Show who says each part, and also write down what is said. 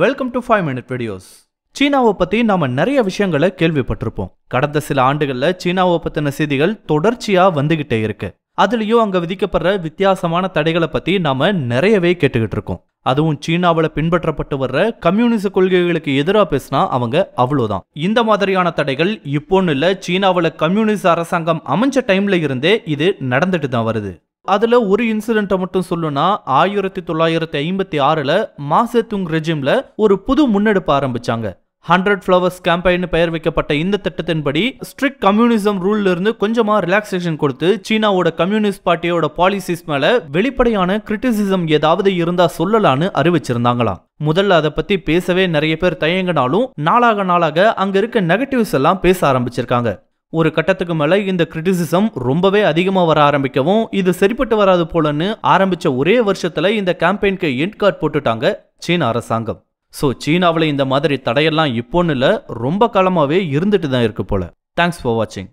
Speaker 1: welcome to five minute videos சீனாவை பற்றி நாம் நிறைய விஷயங்களை கேள்விப்பட்டிருப்போம் கடந்த சில ஆண்டுகளில் சீனாவை பற்றின செய்திகள் தொடர்ச்சியாக வந்துகிட்டே இருக்கு அதுலேயும் அங்கே விதிக்கப்படுற வித்தியாசமான தடைகளை பற்றி நாம் நிறையவே கேட்டுக்கிட்டு இருக்கோம் அதுவும் சீனாவில் பின்பற்றப்பட்டு வர்ற கம்யூனிச கொள்கைகளுக்கு எதிராக பேசினா அவங்க அவ்வளோதான் இந்த மாதிரியான தடைகள் இப்போன்னு இல்லை சீனாவில் கம்யூனிஸ்ட் அரசாங்கம் அமைஞ்ச டைம்ல இருந்தே இது நடந்துட்டு தான் வருது அதில் ஒரு இன்சிடென்ட்டை மட்டும் சொல்லுன்னா ஆயிரத்தி தொள்ளாயிரத்தி ஐம்பத்தி ஆறில் மாசத்துங் ரெஜிமில் ஒரு புது முன்னெடுப்பு ஆரம்பிச்சாங்க ஹண்ட்ரட் ஃப்ளவர்ஸ் கேம்பெயின் பெயர் வைக்கப்பட்ட இந்த திட்டத்தின்படி ஸ்ட்ரிக்ட் கம்யூனிசம் ரூல்ல இருந்து கொஞ்சமா ரிலாக்ஸேஷன் கொடுத்து சீனாவோட கம்யூனிஸ்ட் பார்ட்டியோட பாலிசிஸ் மேல வெளிப்படையான கிரிட்டிசிசம் ஏதாவது இருந்தா சொல்லலான்னு அறிவிச்சிருந்தாங்களாம் முதல்ல அதை பத்தி பேசவே நிறைய பேர் தயங்கினாலும் நாளாக நாளாக அங்க இருக்க நெகட்டிவ்ஸ் எல்லாம் பேச ஆரம்பிச்சிருக்காங்க ஒரு கட்டத்துக்கு மேலே இந்த கிரிட்டிசிசம் ரொம்பவே அதிகமாக வர ஆரம்பிக்கவும் இது சரிப்பட்டு வராது போலன்னு ஆரம்பிச்ச ஒரே வருஷத்துல இந்த கேம்பெயின்க்கு எண்ட் கார்ட் போட்டுட்டாங்க சீன அரசாங்கம் ஸோ சீனாவில் இந்த மாதிரி தடையெல்லாம் இப்போன்னு இல்லை ரொம்ப காலமாகவே இருந்துட்டு தான் இருக்கு போல தேங்க்ஸ் ஃபார் வாட்சிங்